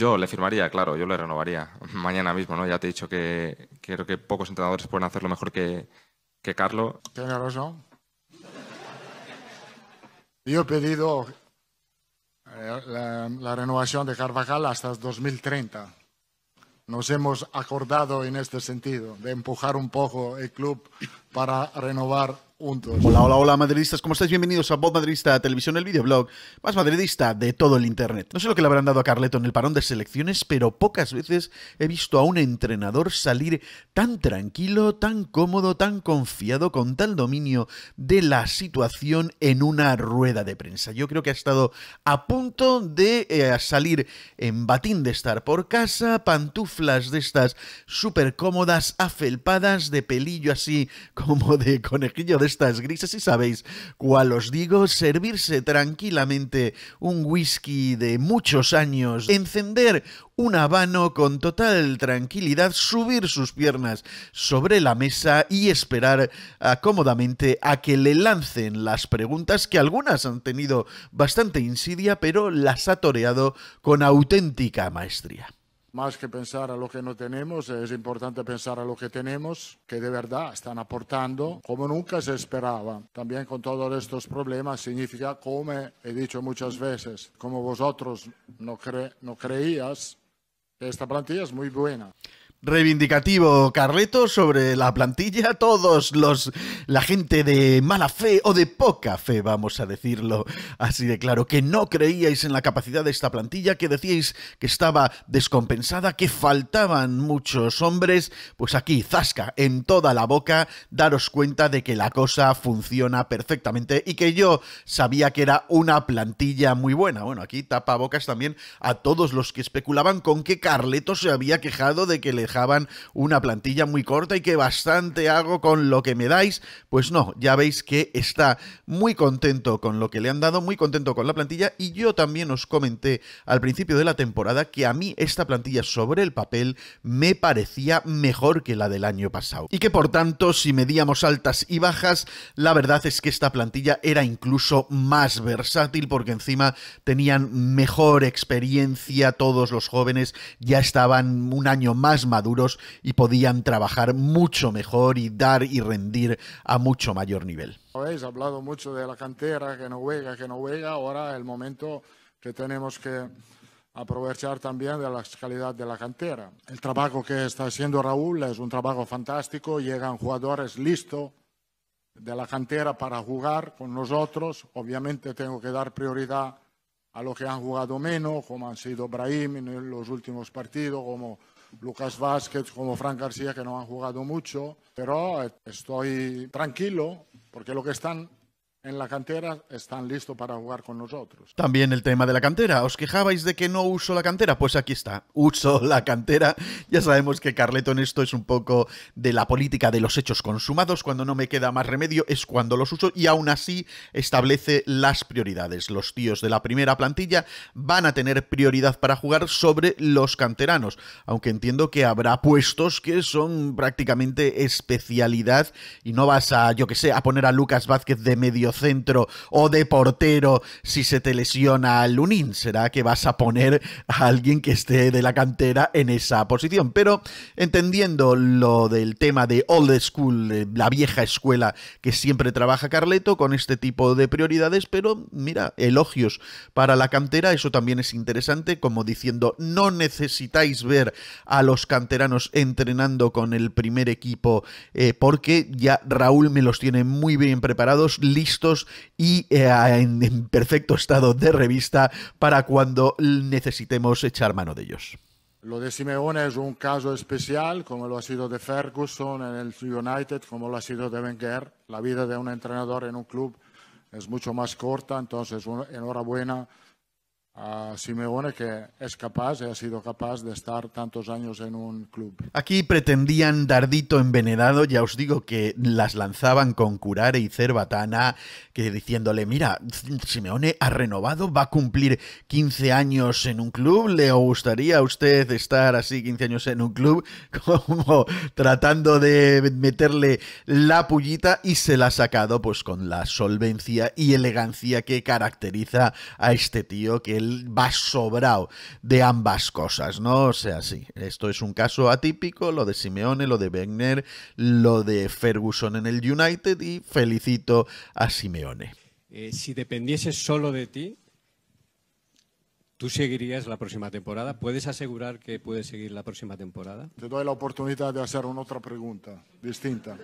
Yo le firmaría, claro, yo le renovaría mañana mismo, ¿no? Ya te he dicho que, creo que pocos entrenadores pueden hacerlo mejor que, Carlos. Carlo. Yo he pedido eh, la, la, renovación de Carvajal hasta 2030. Nos hemos acordado en este sentido de empujar un poco el club para renovar Hola, hola, hola, madridistas. ¿Cómo estáis? Bienvenidos a Voz Madridista Televisión, el videoblog más madridista de todo el internet. No sé lo que le habrán dado a Carleto en el parón de selecciones, pero pocas veces he visto a un entrenador salir tan tranquilo, tan cómodo, tan confiado, con tal dominio de la situación en una rueda de prensa. Yo creo que ha estado a punto de eh, salir en batín de estar por casa, pantuflas de estas súper cómodas, afelpadas, de pelillo así como de conejillo de estas grises y sabéis cuál os digo, servirse tranquilamente un whisky de muchos años, encender un habano con total tranquilidad, subir sus piernas sobre la mesa y esperar cómodamente a que le lancen las preguntas que algunas han tenido bastante insidia, pero las ha toreado con auténtica maestría más que pensar a lo que no tenemos, es importante pensar a lo que tenemos, que de verdad están aportando como nunca se esperaba. También con todos estos problemas significa, como he dicho muchas veces, como vosotros no, no creías, esta plantilla es muy buena reivindicativo Carleto sobre la plantilla, todos los la gente de mala fe o de poca fe, vamos a decirlo así de claro, que no creíais en la capacidad de esta plantilla, que decíais que estaba descompensada, que faltaban muchos hombres, pues aquí zasca en toda la boca, daros cuenta de que la cosa funciona perfectamente y que yo sabía que era una plantilla muy buena. Bueno, aquí tapabocas también a todos los que especulaban con que Carleto se había quejado de que le dejaban una plantilla muy corta y que bastante hago con lo que me dais. Pues no, ya veis que está muy contento con lo que le han dado, muy contento con la plantilla y yo también os comenté al principio de la temporada que a mí esta plantilla sobre el papel me parecía mejor que la del año pasado. Y que por tanto, si medíamos altas y bajas, la verdad es que esta plantilla era incluso más versátil porque encima tenían mejor experiencia todos los jóvenes, ya estaban un año más maduros duros y podían trabajar mucho mejor y dar y rendir a mucho mayor nivel. Habéis hablado mucho de la cantera, que no juega, que no juega. Ahora el momento que tenemos que aprovechar también de la calidad de la cantera. El trabajo que está haciendo Raúl es un trabajo fantástico. Llegan jugadores listos de la cantera para jugar con nosotros. Obviamente tengo que dar prioridad a los que han jugado menos, como han sido Brahim en los últimos partidos, como Lucas Vázquez como Fran García, que no han jugado mucho, pero estoy tranquilo porque lo que están en la cantera están listos para jugar con nosotros. También el tema de la cantera. ¿Os quejabais de que no uso la cantera? Pues aquí está, uso la cantera. Ya sabemos que Carleto esto es un poco de la política de los hechos consumados. Cuando no me queda más remedio es cuando los uso y aún así establece las prioridades. Los tíos de la primera plantilla van a tener prioridad para jugar sobre los canteranos, aunque entiendo que habrá puestos que son prácticamente especialidad y no vas a, yo que sé, a poner a Lucas Vázquez de medio centro o de portero si se te lesiona al Lunin. Será que vas a poner a alguien que esté de la cantera en esa posición. Pero entendiendo lo del tema de old school, la vieja escuela que siempre trabaja Carleto con este tipo de prioridades, pero mira, elogios para la cantera, eso también es interesante, como diciendo, no necesitáis ver a los canteranos entrenando con el primer equipo eh, porque ya Raúl me los tiene muy bien preparados, listos y eh, en, perfecto estado de revista para cuando necesitemos echar mano de ellos. Lo de Simeone es un caso especial, como lo ha sido de Ferguson en el United, como lo ha sido de Wenger. La vida de un entrenador en un club es mucho más corta, entonces enhorabuena a ah, Simeone que es capaz, ha sido capaz de estar tantos años en un club. Aquí pretendían dardito envenenado, ya os digo que las lanzaban con Curare y Cerbatana, que diciéndole, mira, Simeone ha renovado, va a cumplir 15 años en un club, ¿le gustaría a usted estar así 15 años en un club? Como tratando de meterle la pullita y se la ha sacado pues con la solvencia y elegancia que caracteriza a este tío que va sobrado de ambas cosas, ¿no? O sea, sí, esto es un caso atípico, lo de Simeone, lo de Wegner, lo de Ferguson en el United y felicito a Simeone. Eh, si dependiese solo de ti, ¿Tú seguirías la próxima temporada? ¿Puedes asegurar que puedes seguir la próxima temporada? Te doy la oportunidad de hacer una otra pregunta distinta.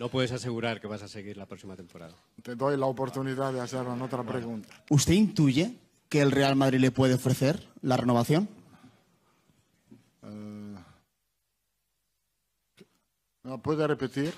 No puedes asegurar que vas a seguir la próxima temporada. Te doy la oportunidad de hacer una otra pregunta. ¿Usted intuye que el Real Madrid le puede ofrecer la renovación? No eh, puede repetir?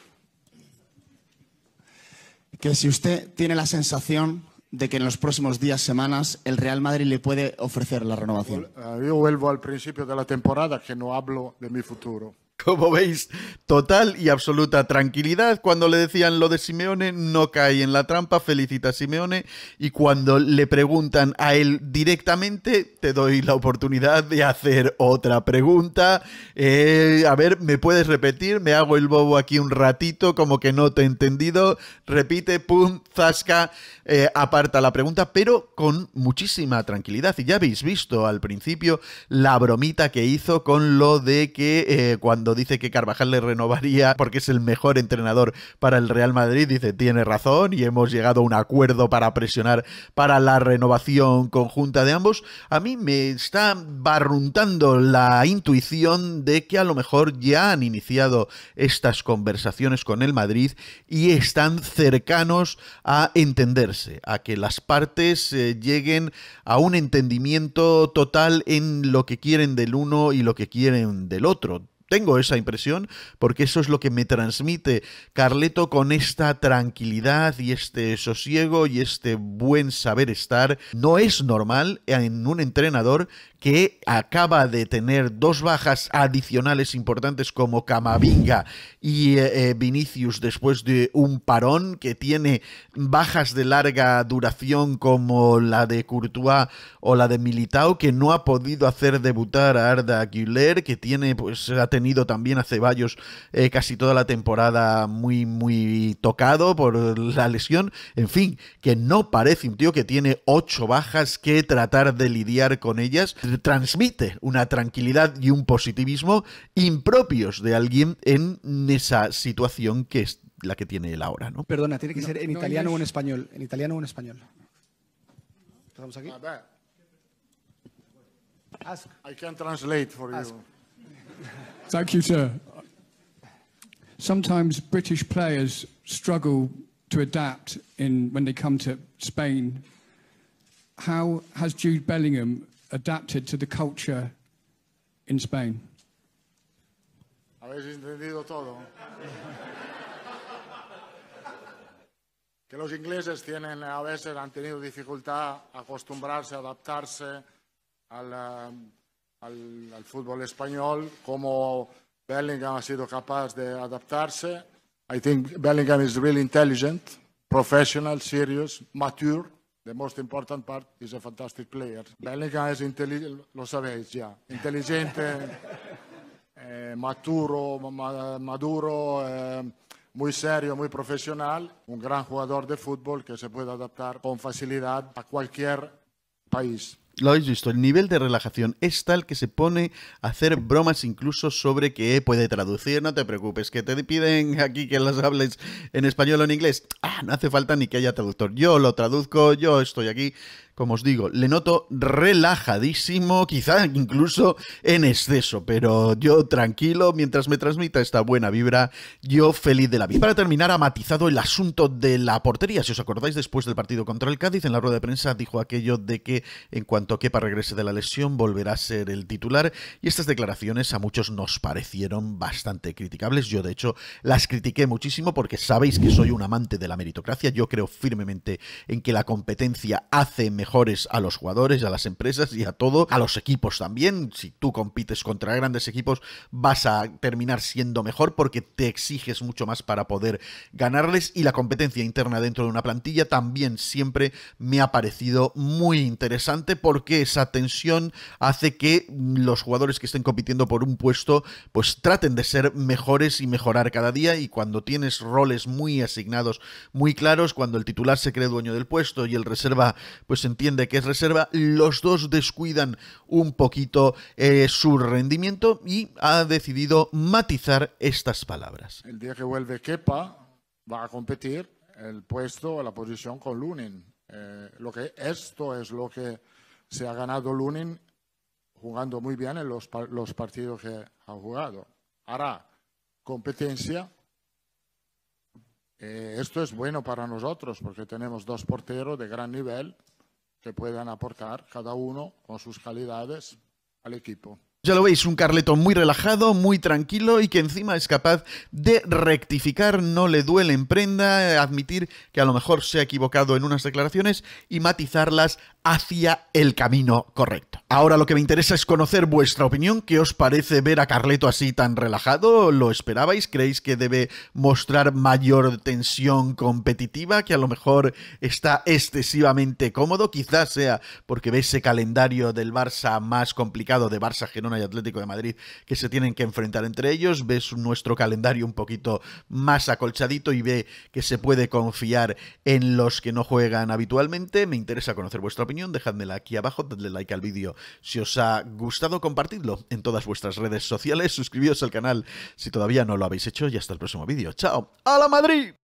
Que si usted tiene la sensación de que en los próximos días, semanas, el Real Madrid le puede ofrecer la renovación. yo vuelvo al principio de la temporada que no hablo de mi futuro. Como veis, total y absoluta tranquilidad. Cuando le decían lo de Simeone, no cae en la trampa, felicita a Simeone. Y cuando le preguntan a él directamente, te doy la oportunidad de hacer otra pregunta. Eh, a ver, ¿me puedes repetir? Me hago el bobo aquí un ratito, como que no te he entendido. Repite, pum, zasca, eh, aparta la pregunta, pero con muchísima tranquilidad. Y ya habéis visto al principio la bromita que hizo con lo de que eh, cuando dice que Carvajal le renovaría porque es el mejor entrenador para el Real Madrid, dice, tiene razón y hemos llegado a un acuerdo para presionar para la renovación conjunta de ambos. A mí me está barruntando la intuición de que a lo mejor ya han iniciado estas conversaciones con el Madrid y están cercanos a entenderse, a que las partes eh, lleguen a un entendimiento total en lo que quieren del uno y lo que quieren del otro. Tengo esa impresión porque eso es lo que me transmite Carleto con esta tranquilidad y este sosiego y este buen saber estar. No es normal en un entrenador que acaba de tener dos bajas adicionales importantes como Camavinga y eh, eh, Vinicius después de un parón, que tiene bajas de larga duración como la de Courtois o la de Militao, que no ha podido hacer debutar a Arda Güler, que tiene pues ha tenido tenido también a Ceballos eh, casi toda la temporada muy, muy tocado por la lesión. En fin, que no parece un tío que tiene ocho bajas que tratar de lidiar con ellas. Transmite una tranquilidad y un positivismo impropios de alguien en esa situación que es la que tiene él ahora, ¿no? Perdona, tiene que ser en italiano o en español. En italiano o en español. ¿Estamos aquí? Ah, I can translate for you. Thank you, sir. Sometimes British players struggle to adapt in when they come to Spain. How has Jude Bellingham adapted to the culture in Spain? Habéis entendido todo. que los ingleses tienen a veces han tenido dificultad acostumbrarse, adaptarse al eh, al, fútbol español, cómo Bellingham ha sido capaz de adaptarse. I think Bellingham is really intelligent, professional, serious, mature. The most important part is a fantastic player. Bellingham es inteligente, lo sabéis ya, inteligente, eh, maturo, maduro, eh, muy serio, muy profesional, un gran jugador de fútbol que se puede adaptar con facilidad a cualquier país lo habéis visto, el nivel de relajación es tal que se pone a hacer bromas incluso sobre que puede traducir, no te preocupes, que te piden aquí que las hables en español o en inglés. Ah, no hace falta ni que haya traductor. Yo lo traduzco, yo estoy aquí como os digo, le noto relajadísimo, quizá incluso en exceso, pero yo tranquilo, mientras me transmita esta buena vibra, yo feliz de la vida. Para terminar, ha matizado el asunto de la portería. Si os acordáis, después del partido contra el Cádiz, en la rueda de prensa dijo aquello de que en cuanto Kepa regrese de la lesión, volverá a ser el titular. Y estas declaraciones a muchos nos parecieron bastante criticables. Yo, de hecho, las critiqué muchísimo porque sabéis que soy un amante de la meritocracia. Yo creo firmemente en que la competencia hace mejor a los jugadores, a las empresas y a todo, a los equipos también. Si tú compites contra grandes equipos, vas a terminar siendo mejor porque te exiges mucho más para poder ganarles y la competencia interna dentro de una plantilla también siempre me ha parecido muy interesante porque esa tensión hace que los jugadores que estén compitiendo por un puesto pues traten de ser mejores y mejorar cada día y cuando tienes roles muy asignados, muy claros, cuando el titular se cree dueño del puesto y el reserva pues se entiende que es reserva, los dos descuidan un poquito eh, su rendimiento y ha decidido matizar estas palabras. El día que vuelve Kepa va a competir el puesto, la posición con Lunin. Eh, lo que esto es lo que se ha ganado Lunin jugando muy bien en los, partidos que ha jugado. Hará competencia. Eh, esto es bueno para nosotros porque tenemos dos porteros de gran nivel que puedan aportar cada uno con sus calidades al equipo. Ya lo veis, un Carleto muy relajado, muy tranquilo y que encima es capaz de rectificar, no le duele en prenda, admitir que a lo mejor se ha equivocado en unas declaraciones y matizarlas hacia el camino correcto. Ahora lo que me interesa es conocer vuestra opinión. ¿Qué os parece ver a Carleto así tan relajado? ¿Lo esperabais? ¿Creéis que debe mostrar mayor tensión competitiva? ¿Que a lo mejor está excesivamente cómodo? Quizás sea porque ve ese calendario del Barça más complicado de Barça, Genona y Atlético de Madrid que se tienen que enfrentar entre ellos. Ves nuestro calendario un poquito más acolchadito y ve que se puede confiar en los que no juegan habitualmente. Me interesa conocer vuestra opinión opinión, aquí abajo, dadle like al vídeo si os ha gustado, compartidlo en todas vuestras redes sociales, suscribíos al canal si todavía no lo habéis hecho y hasta el próximo vídeo. ¡Chao! ¡A la Madrid!